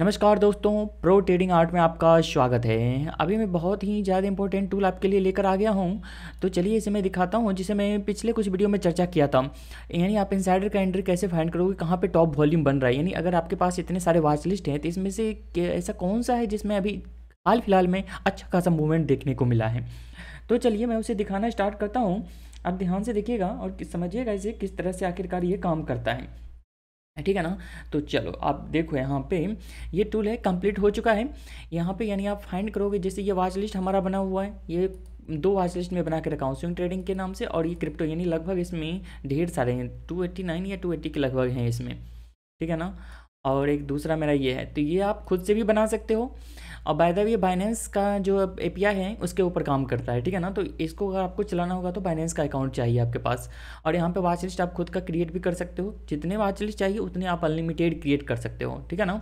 नमस्कार दोस्तों pro trading art में आपका स्वागत है अभी मैं बहुत ही ज़्यादा इंपॉर्टेंट टूल आपके लिए लेकर आ गया हूँ तो चलिए इसे मैं दिखाता हूँ जिसे मैं पिछले कुछ वीडियो में चर्चा किया था यानी आप इंसाइडर का एंट्री कैसे फाइंड करोगे कहाँ पे टॉप वॉल्यूम बन रहा है यानी अगर आपके पास इतने सारे वाच लिस्ट हैं तो इसमें से ऐसा कौन सा है जिसमें अभी हाल फिलहाल में अच्छा खासा मूवमेंट देखने को मिला है तो चलिए मैं उसे दिखाना स्टार्ट करता हूँ आप ध्यान से देखिएगा और समझिएगा इसे किस तरह से आखिरकार ये काम करता है ठीक है ना तो चलो आप देखो यहाँ पे ये टूल है कंप्लीट हो चुका है यहाँ पे यानी आप फाइंड करोगे जैसे ये वाच लिस्ट हमारा बना हुआ है ये दो वाच लिस्ट में बना के रखा हूँ स्विंग ट्रेडिंग के नाम से और ये क्रिप्टो यानी लगभग इसमें ढेर सारे हैं टू एट्टी नाइन या टू एट्टी के लगभग हैं इसमें ठीक है ना और एक दूसरा मेरा ये है तो ये आप खुद से भी बना सकते हो और बाय द वे बाइनेंस का जो आई है उसके ऊपर काम करता है ठीक है ना तो इसको अगर आपको चलाना होगा तो बाइनेंस का अकाउंट चाहिए आपके पास और यहाँ पे वाच लिस्ट आप खुद का क्रिएट भी कर सकते हो जितने वाच लिस्ट चाहिए उतने आप अनलिमिटेड क्रिएट कर सकते हो ठीक है ना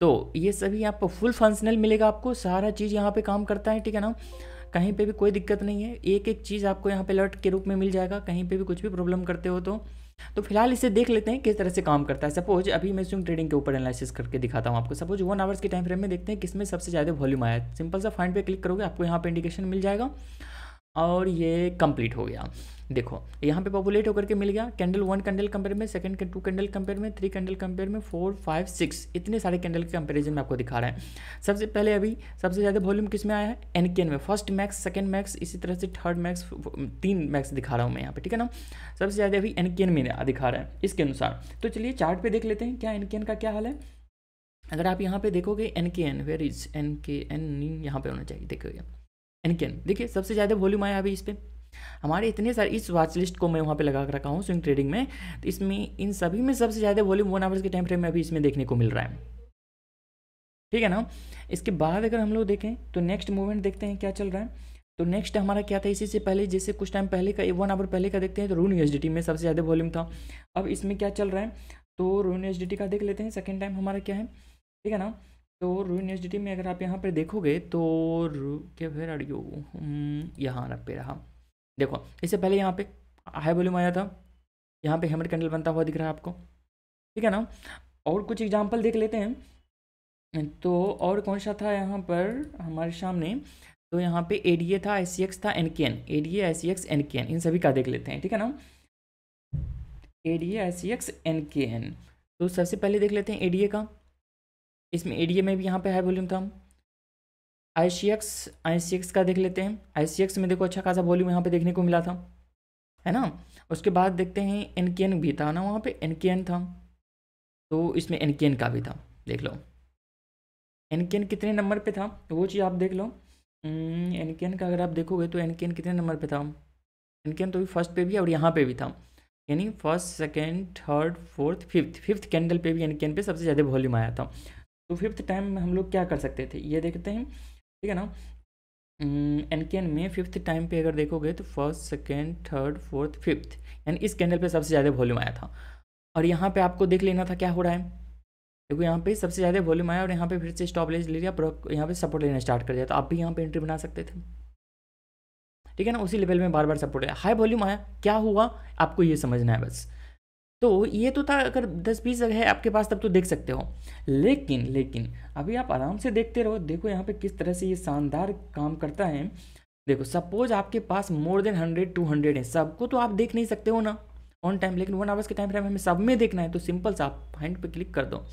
तो ये सभी आपको फुल फंक्शनल मिलेगा आपको सारा चीज़ यहाँ पर काम करता है ठीक है ना कहीं पर भी कोई दिक्कत नहीं है एक एक चीज़ आपको यहाँ पर अलर्ट के रूप में मिल जाएगा कहीं पर भी कुछ भी प्रॉब्लम करते हो तो तो फिलहाल इसे देख लेते हैं किस तरह से काम करता है सपोज अभी मैं स्विंग ट्रेडिंग के ऊपर एनालिसिस करके दिखाता हूँ आपको सपोज वन आवर्स के टाइम फ्रेम में देखते हैं किसमें सबसे ज़्यादा वॉल्यूम आया सिंपल सा फाइंड पे क्लिक करोगे आपको यहाँ पे इंडिकेशन मिल जाएगा और ये कंप्लीट हो गया देखो यहाँ पे पॉपुलेट होकर के मिल गया कैंडल वन कैंडल कंपेयर में सेकंड टू कैंडल कंपेयर में थ्री कैंडल कंपेयर में फोर फाइव सिक्स इतने सारे कैंडल के कंपैरिजन में आपको दिखा रहे हैं सबसे पहले अभी सबसे ज़्यादा वॉल्यूम किस में आया है एन के एन में फर्स्ट मैक्स सेकंड मैक्स इसी तरह से थर्ड मैक्स तीन मैक्स दिखा रहा हूँ मैं यहाँ पे ठीक है ना सबसे ज़्यादा अभी एन के एन में दिखा रहा है इसके अनुसार तो चलिए चार्ट पे देख लेते हैं क्या एन के एन का क्या हाल है अगर आप यहाँ पे देखोगे N K N where is N K N यहाँ पे होना चाहिए देखोगे कैन देखिए सबसे ज़्यादा वॉल्यूम आया अभी इस पर हमारे इतने सारे इस वाच लिस्ट को मैं वहाँ पे लगा कर रखा हूँ स्विंग ट्रेडिंग में तो इसमें इन सभी में सबसे ज़्यादा वॉल्यूम वन आवर्स के टाइम फ्रेम में अभी इसमें देखने को मिल रहा है ठीक है ना इसके बाद अगर हम लोग देखें तो नेक्स्ट मूवमेंट देखते हैं क्या चल रहा है तो नेक्स्ट हमारा क्या था इसी से पहले जैसे कुछ टाइम पहले का वन आवर पहले का देखते हैं तो रून यूएसडीटी में सबसे ज़्यादा वॉल्यूम था अब इसमें क्या चल रहा है तो रून यूएसडीटी का देख लेते हैं सेकेंड टाइम हमारा क्या है ठीक है ना तो रू यूनिवर्सिटी में अगर आप यहाँ पर देखोगे तो रू के फिर अडियो यहाँ पे रहा देखो इससे पहले यहाँ पे हाई वॉल्यूम आया था यहाँ पे हेमर कैंडल बनता हुआ दिख रहा है आपको ठीक है ना और कुछ एग्जाम्पल देख लेते हैं तो और कौन सा था यहाँ पर हमारे सामने तो यहाँ पे ए था आई सी एक्स था N K N A D A I C X N K N इन सभी का देख लेते हैं ठीक है ना A D I C X N K N तो सबसे पहले देख लेते हैं ए का इसमें ए में भी यहाँ पे हाई वॉल्यूम था आई सी एक्स आई सी का देख लेते हैं आई में देखो अच्छा खासा वॉल्यूम यहाँ पे देखने को मिला था है ना उसके बाद देखते हैं एन के एन भी था ना वहाँ पे एन के एन था तो इसमें एन के एन का भी था देख लो एन के एन कितने नंबर पे था वो चीज़ आप देख लो एन के एन का अगर आप देखोगे तो एन के एन कितने नंबर पे था एन के एन तो भी फर्स्ट पे भी और यहाँ पे भी था यानी first second third fourth fifth fifth candle पे भी एन के एन पे सबसे ज़्यादा वॉल्यूम आया था तो फिफ्थ टाइम में हम लोग क्या कर सकते थे ये देखते हैं ठीक है ना एन के एन में फिफ्थ टाइम पे अगर देखोगे तो first second third fourth fifth यानी इस कैंडल पे सबसे ज़्यादा वॉल्यूम आया था और यहाँ पे आपको देख लेना था क्या हो रहा है देखो यहाँ पे सबसे ज़्यादा वॉल्यूम आया और यहाँ पे फिर से स्टॉप ले लिया यहाँ पे सपोर्ट लेना स्टार्ट कर दिया तो आप भी यहाँ पे एंट्री बना सकते थे ठीक है ना उसी लेवल में बार बार सपोर्ट आया हाई वॉल्यूम आया क्या हुआ आपको ये समझना है बस तो ये तो था अगर दस बीस जगह है आपके पास तब तो देख सकते हो लेकिन लेकिन अभी आप आराम से देखते रहो देखो यहाँ पे किस तरह से ये शानदार काम करता है देखो सपोज आपके पास more than hundred two hundred है सबको तो आप देख नहीं सकते हो ना ऑन टाइम लेकिन वन आवर्स के टाइम फ्रेम हमें सब में देखना है तो सिंपल सा आप हैंड पे क्लिक कर दो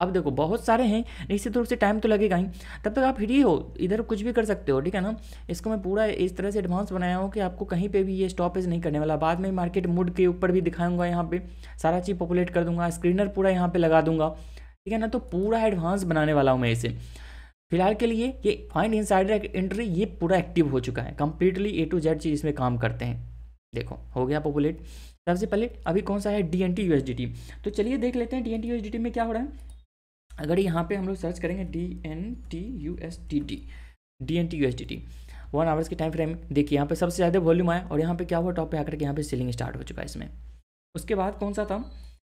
अब देखो बहुत सारे हैं निश्चित रूप से टाइम तो लगेगा ही तब तक आप फ्री हो इधर कुछ भी कर सकते हो ठीक है ना इसको मैं पूरा इस तरह से एडवांस बनाया हूँ कि आपको कहीं पे भी ये स्टॉपेज नहीं करने वाला बाद में मार्केट मूड के ऊपर भी दिखाऊंगा यहाँ पे सारा चीज़ पॉपुलेट कर दूंगा स्क्रीनर पूरा यहाँ पर लगा दूंगा ठीक है ना तो पूरा एडवांस बनाने वाला हूँ मैं इसे फिलहाल के लिए ये फाइंड इन एंट्री ये पूरा एक्टिव हो चुका है कम्प्लीटली ए टू जेड चीज़ इसमें काम करते हैं देखो हो गया पॉपुलेट सबसे पहले अभी कौन सा है डी एन टी तो चलिए देख लेते हैं डी एन टी में क्या हो रहा है अगर यहाँ पे हम लोग सर्च करेंगे D N T U S T T D N T U S T T one hours के टाइम फ्रेम देखिए यहाँ पे सबसे ज़्यादा वॉल्यूम आया और यहाँ पे क्या हुआ टॉप पे आकर के यहाँ पे सेलिंग स्टार्ट हो चुका है इसमें उसके बाद कौन सा था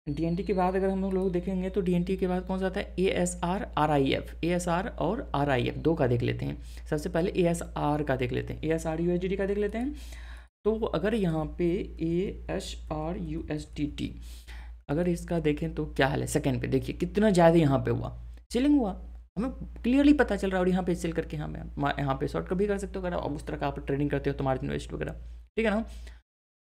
डी एन टी के बाद अगर हम लोग देखेंगे तो डी एन टी के बाद कौन सा था A S R R I F A S R और आर आई एफ दो का देख लेते हैं सबसे पहले ए एस आर का देख लेते हैं A S R U S D का देख लेते हैं तो अगर यहाँ पे A S R U S T T अगर इसका देखें तो क्या हाल है सेकेंड पे देखिए कितना ज़्यादा यहाँ पे हुआ सेलिंग हुआ हमें क्लियरली पता चल रहा है और यहाँ पे सेल करके हमें यहाँ पे शॉर्ट कभी कर सकते हो अगर अब उस तरह का आप ट्रेडिंग करते हो तो मार्जिन वेस्ट वगैरह ठीक है ना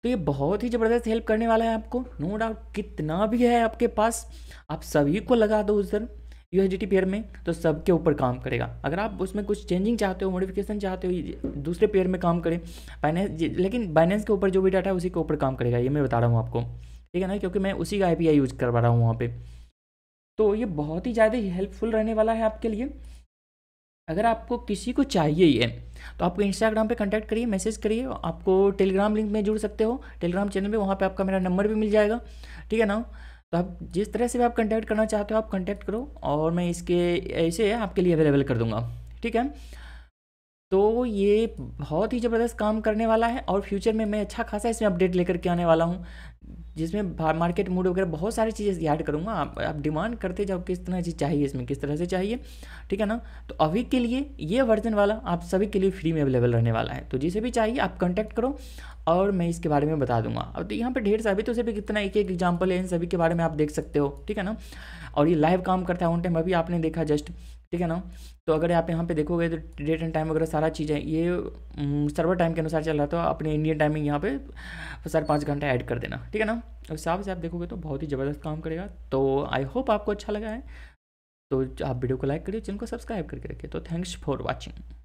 तो ये बहुत ही ज़बरदस्त हेल्प करने वाला है आपको नो डाउट कितना भी है आपके पास आप सभी को लगा दो उधर यू एच पेयर में तो सबके ऊपर काम करेगा अगर आप उसमें कुछ चेंजिंग चाहते हो मॉडिफिकेशन चाहते हो दूसरे पेयर में काम करें बाइनेंस लेकिन बाइनेंस के ऊपर जो भी डाटा है उसी के ऊपर काम करेगा ये मैं बता रहा हूँ आपको ठीक है ना क्योंकि मैं उसी का आई यूज़ करवा रहा हूँ वहाँ पर तो ये बहुत ही ज़्यादा हेल्पफुल रहने वाला है आपके लिए अगर आपको किसी को चाहिए ये तो आपको इंस्टाग्राम पे कांटेक्ट करिए मैसेज करिए आपको टेलीग्राम लिंक में जुड़ सकते हो टेलीग्राम चैनल में वहाँ पे आपका मेरा नंबर भी मिल जाएगा ठीक है ना तो आप जिस तरह से भी आप कांटेक्ट करना चाहते हो आप कांटेक्ट करो और मैं इसके ऐसे आपके लिए अवेलेबल कर दूंगा ठीक है तो ये बहुत ही ज़बरदस्त काम करने वाला है और फ्यूचर में मैं अच्छा खासा इसमें अपडेट लेकर के आने वाला हूँ जिसमें मार्केट मूड वगैरह बहुत सारी चीज़ें ऐड करूँगा आप आप डिमांड करते जाओ किस तरह चीज़ चाहिए इसमें किस तरह से चाहिए ठीक है ना तो अभी के लिए ये वर्जन वाला आप सभी के लिए फ्री में अवेलेबल रहने वाला है तो जिसे भी चाहिए आप कॉन्टैक्ट करो और मैं इसके बारे में बता दूंगा और तो यहाँ पर ढेर सारे तो सभी कितना एक एक एग्जाम्पल है इन सभी के बारे में आप देख सकते हो ठीक है ना और ये लाइव काम करता है उन टाइम अभी आपने देखा जस्ट ठीक है ना तो अगर आप यहाँ पे देखोगे तो डेट एंड टाइम वगैरह सारा चीज़ है ये सर्वर टाइम हम्म, के अनुसार चल रहा था अपने इंडियन टाइमिंग यहाँ पे साढ़े पाँच घंटा ऐड कर देना ठीक है ना उस हिसाब से आप देखोगे तो बहुत ही ज़बरदस्त काम करेगा तो आई होप आपको अच्छा लगा है तो आप वीडियो को लाइक करिए चैनल को सब्सक्राइब करके रखिए तो थैंक्स फॉर वॉचिंग